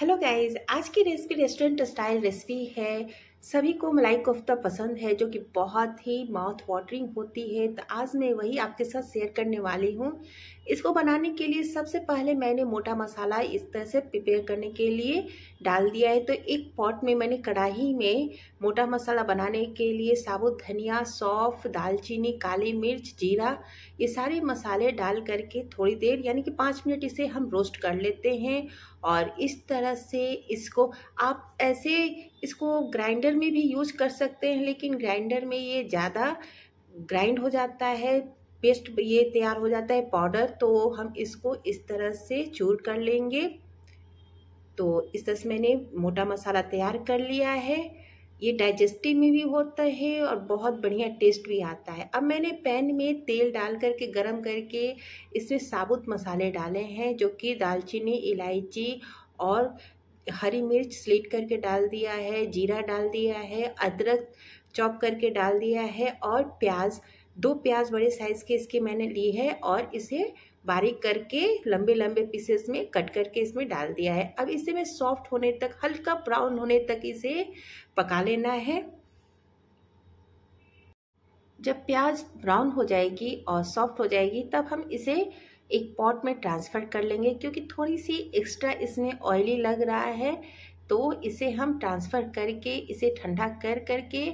hello guys आज की recipe restaurant style recipe है सभी को मलाई कोफ्ता पसंद है जो कि बहुत ही माउथ वाटरिंग होती है तो आज मैं वही आपके साथ शेयर करने वाली हूँ इसको बनाने के लिए सबसे पहले मैंने मोटा मसाला इस तरह से प्रिपेयर करने के लिए डाल दिया है तो एक पॉट में मैंने कढ़ाई में मोटा मसाला बनाने के लिए साबुत धनिया सौंफ दालचीनी काली मिर्च जीरा ये सारे मसाले डाल करके थोड़ी देर यानी कि पाँच मिनट इसे हम रोस्ट कर लेते हैं और इस तरह से इसको आप ऐसे इसको ग्राइंडर में भी यूज कर सकते हैं लेकिन ग्राइंडर में ये ज़्यादा ग्राइंड हो जाता है पेस्ट ये तैयार हो जाता है पाउडर तो हम इसको इस तरह से चूर कर लेंगे तो इस तरह से मैंने मोटा मसाला तैयार कर लिया है ये डाइजेस्टिव में भी होता है और बहुत बढ़िया टेस्ट भी आता है अब मैंने पैन में तेल डाल करके गरम करके इसमें साबुत मसाले डाले हैं जो कि दालचीनी इलायची और हरी मिर्च स्लीट करके डाल दिया है जीरा डाल दिया है अदरक चॉप करके डाल दिया है और प्याज दो प्याज बड़े साइज़ के इसके मैंने ली है और इसे बारीक करके लंबे लंबे पीसेस में कट करके इसमें डाल दिया है अब इसे में सॉफ्ट होने तक हल्का ब्राउन होने तक इसे पका लेना है जब प्याज ब्राउन हो जाएगी और सॉफ्ट हो जाएगी तब हम इसे एक पॉट में ट्रांसफ़र कर लेंगे क्योंकि थोड़ी सी एक्स्ट्रा इसमें ऑयली लग रहा है तो इसे हम ट्रांसफ़र करके इसे ठंडा कर करके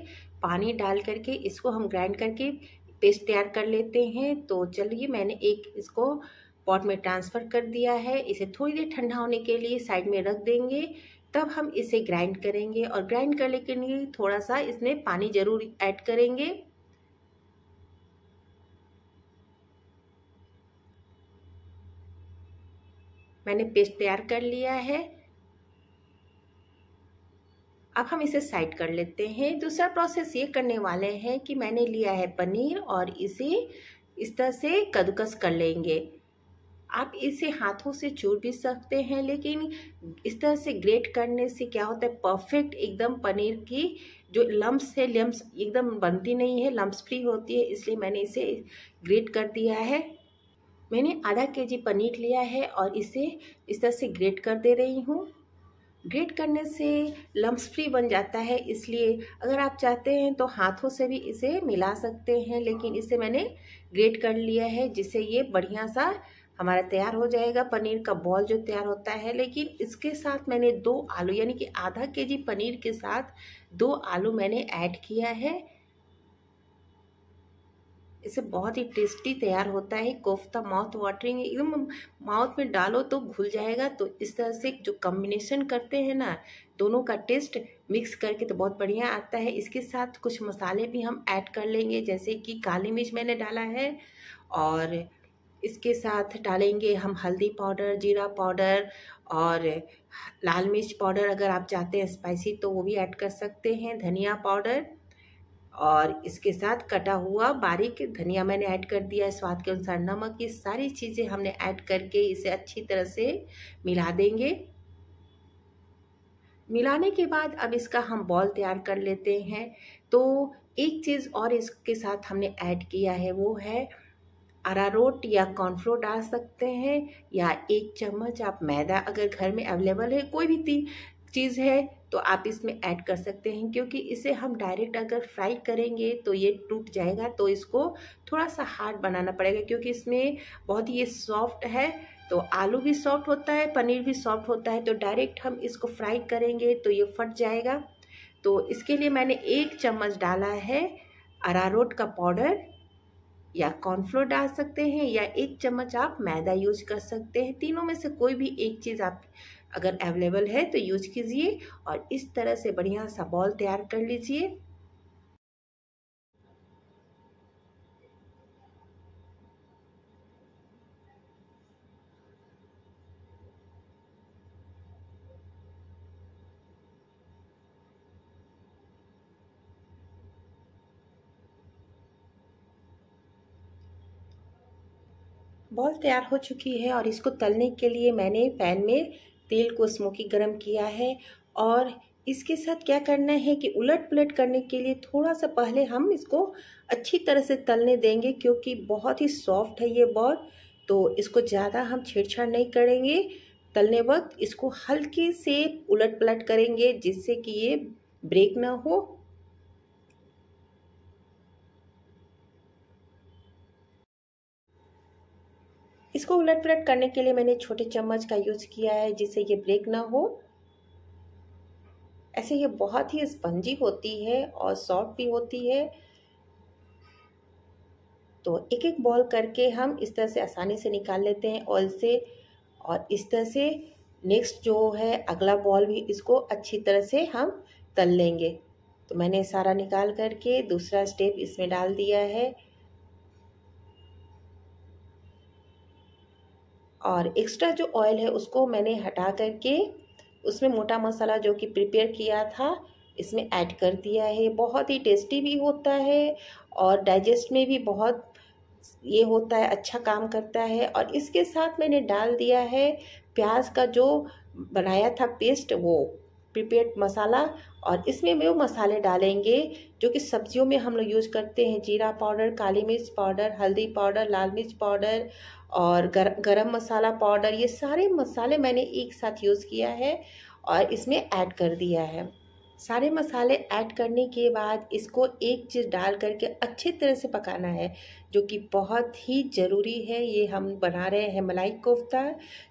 पानी डाल करके इसको हम ग्राइंड करके पेस्ट तैयार कर लेते हैं तो चलिए मैंने एक इसको पॉट में ट्रांसफ़र कर दिया है इसे थोड़ी देर ठंडा होने के लिए साइड में रख देंगे तब हम इसे ग्राइंड करेंगे और ग्राइंड करने के लिए थोड़ा सा इसमें पानी ज़रूर ऐड करेंगे मैंने पेस्ट तैयार कर लिया है अब हम इसे साइड कर लेते हैं दूसरा प्रोसेस ये करने वाले हैं कि मैंने लिया है पनीर और इसे इस तरह से कदकस कर लेंगे आप इसे हाथों से चूर भी सकते हैं लेकिन इस तरह से ग्रेट करने से क्या होता है परफेक्ट एकदम पनीर की जो लम्ब्स है लम्ब्स एकदम बनती नहीं है लम्ब्स फ्री होती है इसलिए मैंने इसे ग्रेट कर दिया है मैंने आधा के जी पनीर लिया है और इसे इस तरह से ग्रेट कर दे रही हूँ ग्रेट करने से लम्स फ्री बन जाता है इसलिए अगर आप चाहते हैं तो हाथों से भी इसे मिला सकते हैं लेकिन इसे मैंने ग्रेट कर लिया है जिससे ये बढ़िया सा हमारा तैयार हो जाएगा पनीर का बॉल जो तैयार होता है लेकिन इसके साथ मैंने दो आलू यानी कि आधा केजी पनीर के साथ दो आलू मैंने ऐड किया है इसे बहुत ही टेस्टी तैयार होता है कोफ्ता माउथ वाटरिंग एकदम माउथ में डालो तो घुल जाएगा तो इस तरह से जो कम्बिनेशन करते हैं ना दोनों का टेस्ट मिक्स करके तो बहुत बढ़िया आता है इसके साथ कुछ मसाले भी हम ऐड कर लेंगे जैसे कि काली मिर्च मैंने डाला है और इसके साथ डालेंगे हम हल्दी पाउडर जीरा पाउडर और लाल मिर्च पाउडर अगर आप चाहते हैं स्पाइसी तो वो भी ऐड कर सकते हैं धनिया पाउडर और इसके साथ कटा हुआ बारीक धनिया मैंने ऐड कर दिया है स्वाद के अनुसार नमक ये सारी चीज़ें हमने ऐड करके इसे अच्छी तरह से मिला देंगे मिलाने के बाद अब इसका हम बॉल तैयार कर लेते हैं तो एक चीज़ और इसके साथ हमने ऐड किया है वो है अरारोट या कॉर्नफ्लोर डाल सकते हैं या एक चम्मच आप मैदा अगर घर में अवेलेबल है कोई भी चीज़ है तो आप इसमें ऐड कर सकते हैं क्योंकि इसे हम डायरेक्ट अगर फ्राई करेंगे तो ये टूट जाएगा तो इसको थोड़ा सा हार्ड बनाना पड़ेगा क्योंकि इसमें बहुत ही ये सॉफ्ट है तो आलू भी सॉफ्ट होता है पनीर भी सॉफ्ट होता है तो डायरेक्ट हम इसको फ्राई करेंगे तो ये फट जाएगा तो इसके लिए मैंने एक चम्मच डाला है अरारोट का पाउडर या कॉर्नफ्लोर डाल सकते हैं या एक चम्मच आप मैदा यूज कर सकते हैं तीनों में से कोई भी एक चीज़ आप अगर अवेलेबल है तो यूज कीजिए और इस तरह से बढ़िया सा बॉल तैयार कर लीजिए बॉल तैयार हो चुकी है और इसको तलने के लिए मैंने पैन में तेल को स्मोकी गरम किया है और इसके साथ क्या करना है कि उलट पुलट करने के लिए थोड़ा सा पहले हम इसको अच्छी तरह से तलने देंगे क्योंकि बहुत ही सॉफ्ट है ये बॉल तो इसको ज़्यादा हम छेड़छाड़ नहीं करेंगे तलने वक्त इसको हल्के से उलट पलट करेंगे जिससे कि ये ब्रेक ना हो इसको उलट पलट करने के लिए मैंने छोटे चम्मच का यूज़ किया है जिससे ये ब्रेक ना हो ऐसे ये बहुत ही स्पंजी होती है और सॉफ्ट भी होती है तो एक एक बॉल करके हम इस तरह से आसानी से निकाल लेते हैं ऑयल से और इस तरह से नेक्स्ट जो है अगला बॉल भी इसको अच्छी तरह से हम तल लेंगे तो मैंने सारा निकाल करके दूसरा स्टेप इसमें डाल दिया है और एक्स्ट्रा जो ऑयल है उसको मैंने हटा करके उसमें मोटा मसाला जो कि प्रिपेयर किया था इसमें ऐड कर दिया है बहुत ही टेस्टी भी होता है और डाइजेस्ट में भी बहुत ये होता है अच्छा काम करता है और इसके साथ मैंने डाल दिया है प्याज का जो बनाया था पेस्ट वो प्रिपेयर्ड मसाला और इसमें वे मसाले डालेंगे जो कि सब्जियों में हम लोग यूज़ करते हैं जीरा पाउडर काली मिर्च पाउडर हल्दी पाउडर लाल मिर्च पाउडर और गर, गरम मसाला पाउडर ये सारे मसाले मैंने एक साथ यूज़ किया है और इसमें ऐड कर दिया है सारे मसाले ऐड करने के बाद इसको एक चीज़ डाल करके अच्छे तरह से पकाना है जो कि बहुत ही ज़रूरी है ये हम बना रहे हैं मलाई कोफ्ता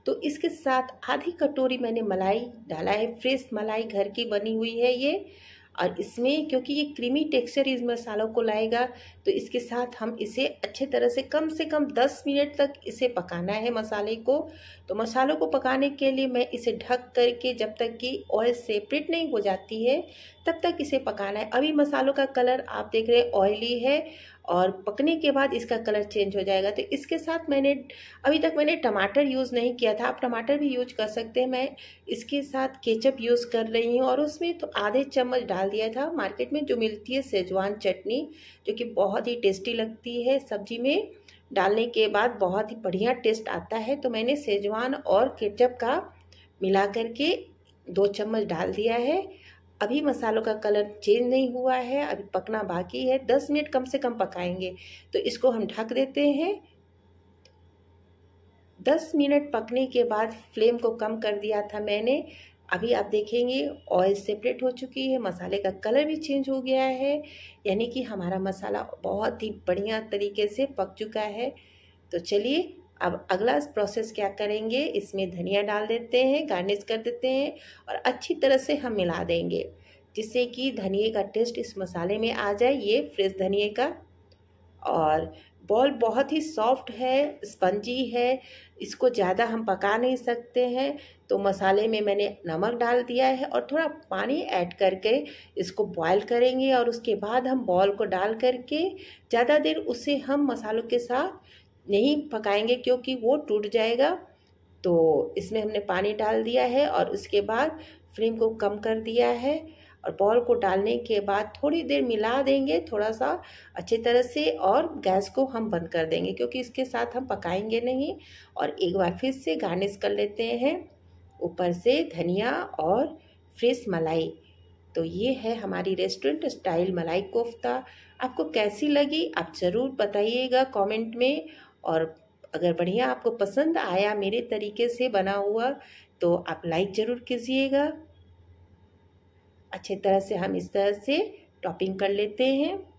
तो इसके साथ आधी कटोरी मैंने मलाई डाला है फ्रेश मलाई घर की बनी हुई है ये और इसमें क्योंकि ये क्रीमी टेक्सचर इस मसालों को लाएगा तो इसके साथ हम इसे अच्छे तरह से कम से कम दस मिनट तक इसे पकाना है मसाले को तो मसालों को पकाने के लिए मैं इसे ढक करके जब तक कि ऑयल सेपरेट नहीं हो जाती है तब तक इसे पकाना है अभी मसालों का कलर आप देख रहे हैं ऑयली है और पकने के बाद इसका कलर चेंज हो जाएगा तो इसके साथ मैंने अभी तक मैंने टमाटर यूज़ नहीं किया था आप टमाटर भी यूज कर सकते हैं मैं इसके साथ केचप यूज़ कर रही हूँ और उसमें तो आधे चम्मच डाल दिया था मार्केट में जो मिलती है सेजवान चटनी जो कि बहुत ही टेस्टी लगती है सब्जी में डालने के बाद बहुत ही बढ़िया टेस्ट आता है तो मैंने सेजवान और केचप का मिला करके दो चम्मच डाल दिया है अभी मसालों का कलर चेंज नहीं हुआ है अभी पकना बाकी है दस मिनट कम से कम पकाएंगे तो इसको हम ढक देते हैं दस मिनट पकने के बाद फ्लेम को कम कर दिया था मैंने अभी आप देखेंगे ऑयल सेपरेट हो चुकी है मसाले का कलर भी चेंज हो गया है यानी कि हमारा मसाला बहुत ही बढ़िया तरीके से पक चुका है तो चलिए अब अगला प्रोसेस क्या करेंगे इसमें धनिया डाल देते हैं गार्निश कर देते हैं और अच्छी तरह से हम मिला देंगे जिससे कि धनिए का टेस्ट इस मसाले में आ जाए ये फ्रेश धनिए का और बॉल बहुत ही सॉफ्ट है स्पंजी है इसको ज़्यादा हम पका नहीं सकते हैं तो मसाले में मैंने नमक डाल दिया है और थोड़ा पानी ऐड करके इसको बॉयल करेंगे और उसके बाद हम बॉल को डाल करके ज़्यादा देर उसे हम मसालों के साथ नहीं पकाएंगे क्योंकि वो टूट जाएगा तो इसमें हमने पानी डाल दिया है और उसके बाद फ्लेम को कम कर दिया है और बॉल को डालने के बाद थोड़ी देर मिला देंगे थोड़ा सा अच्छी तरह से और गैस को हम बंद कर देंगे क्योंकि इसके साथ हम पकाएंगे नहीं और एक बार फिर से गार्निश कर लेते हैं ऊपर से धनिया और फ्रेश मलाई तो ये है हमारी रेस्टोरेंट स्टाइल मलाई कोफ्ता आपको कैसी लगी आप ज़रूर बताइएगा कमेंट में और अगर बढ़िया आपको पसंद आया मेरे तरीके से बना हुआ तो आप लाइक ज़रूर कीजिएगा अच्छे तरह से हम इस तरह से टॉपिंग कर लेते हैं